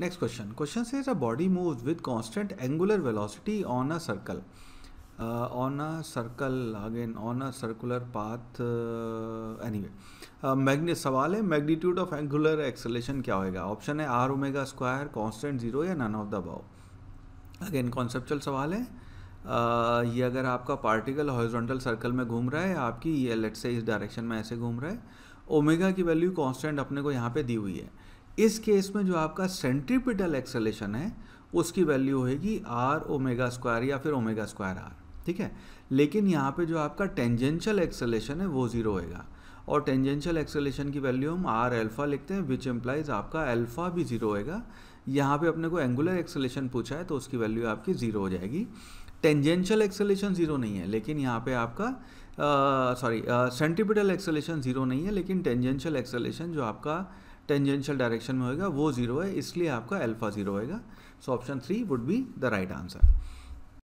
next question question से body move with constant angular angular on a circle on a circle again on a circular path anyway uh, uh, uh सवाल है magnitude of angular acceleration क्या होएगा option है r omega square constant zero या none of the above again conceptual सवाल है uh, ये अगर आपका पार्टिकल हॉरिजॉन्टल सर्कल में घूम रहा है आपकी ये लेट से इस डायरेक्शन में ऐसे घूम रहा है ओमेगा की वैल्यू कॉन्स्टेंट अपने को यहाँ पे दी हुई है इस केस में जो आपका सेंट्रीपिटल एक्सेलेशन है उसकी वैल्यू होगी आर ओमेगा स्क्वायर या फिर ओमेगा स्क्वायर आर ठीक है लेकिन यहाँ पे जो आपका टेंजेंशियल एक्सेलेशन है वो ज़ीरो होएगा और टेंजेंशियल एक्सेलेशन की वैल्यू हम आर एल्फ़ा लिखते हैं विच एम्प्लाइज आपका एल्फ़ा भी ज़ीरो होएगा यहाँ पे अपने को एंगुलर एक्सेलेशन पूछा है तो उसकी वैल्यू आपकी ज़ीरो हो जाएगी टेंजेंशियल एक्सेलेशन ज़ीरो नहीं है लेकिन यहाँ पे आपका सॉरी सेंट्रीपिटल एक्सेलेशन ज़ीरो नहीं है लेकिन टेंजेंशियल एक्सेलेशन जो आपका टेंजेंशियल डायरेक्शन में होएगा वो ज़ीरो है इसलिए आपका अल्फ़ा ज़ीरो होएगा so option three would be the right answer